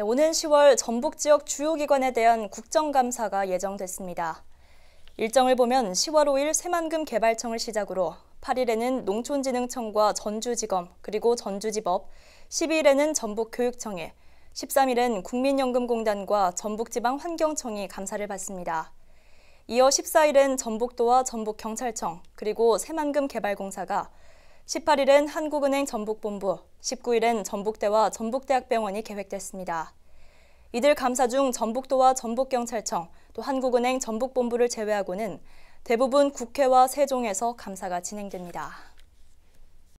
네, 오는 10월 전북 지역 주요 기관에 대한 국정감사가 예정됐습니다. 일정을 보면 10월 5일 새만금 개발청을 시작으로 8일에는 농촌진흥청과 전주지검 그리고 전주지법, 12일에는 전북교육청에, 13일엔 국민연금공단과 전북지방환경청이 감사를 받습니다. 이어 14일엔 전북도와 전북경찰청 그리고 새만금개발공사가 1 8일은 한국은행 전북본부, 19일엔 전북대와 전북대학병원이 계획됐습니다. 이들 감사 중 전북도와 전북경찰청, 또 한국은행 전북본부를 제외하고는 대부분 국회와 세종에서 감사가 진행됩니다.